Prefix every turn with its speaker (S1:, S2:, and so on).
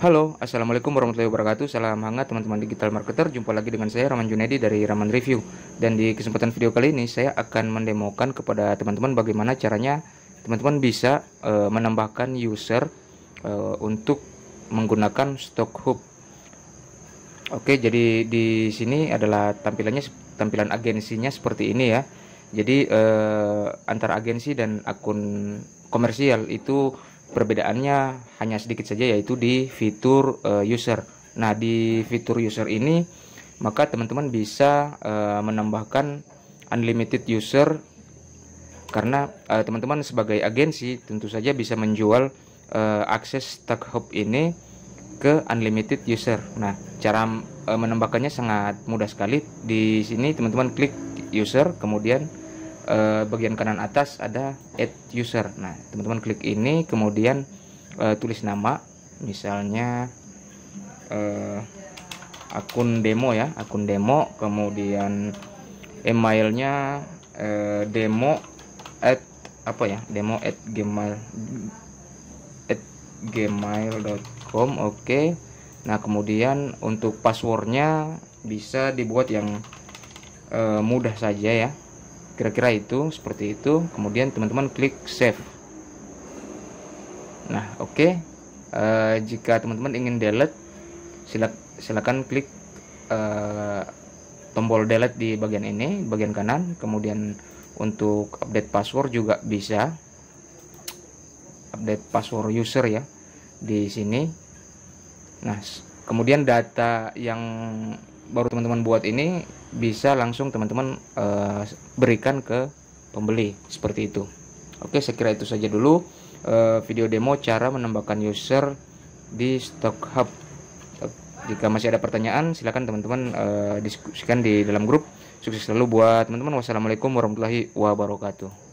S1: Halo, Assalamualaikum warahmatullahi wabarakatuh Salam hangat teman-teman digital marketer Jumpa lagi dengan saya Raman Junedi dari Raman Review Dan di kesempatan video kali ini Saya akan mendemokan kepada teman-teman Bagaimana caranya teman-teman bisa e, Menambahkan user e, Untuk menggunakan stock hub Oke, jadi di sini adalah tampilannya Tampilan agensinya seperti ini ya Jadi e, eh, antara agensi dan akun komersial itu Perbedaannya hanya sedikit saja yaitu di fitur uh, user. Nah, di fitur user ini maka teman-teman bisa uh, menambahkan unlimited user karena eh, teman-teman uh, sebagai agensi tentu saja bisa menjual uh, akses tag hub ini ke unlimited user. Nah, cara uh, menambahkannya sangat mudah sekali. Di sini teman-teman klik user kemudian uh, bagian kanan atas ada add user nah teman-teman klik ini kemudian uh, tulis nama misalnya uh, akun demo ya akun demo kemudian emailnya uh, demo at apa ya demo at gmail at gmail.com oke okay. nah kemudian untuk passwordnya bisa dibuat yang uh, mudah saja ya kira-kira itu seperti itu kemudian teman-teman klik save nah oke okay. uh, eh, jika teman-teman ingin delete silak silakan klik uh, tombol delete di bagian ini bagian kanan kemudian untuk update password juga bisa update password user ya di sini nah kemudian data yang baru teman-teman buat ini bisa langsung teman-teman uh, berikan ke pembeli seperti itu oke saya kira itu saja dulu uh, video demo cara menambahkan user di stock hub jika masih ada pertanyaan silahkan teman-teman uh, diskusikan di dalam grup sukses selalu buat teman-teman wassalamualaikum warahmatullahi wabarakatuh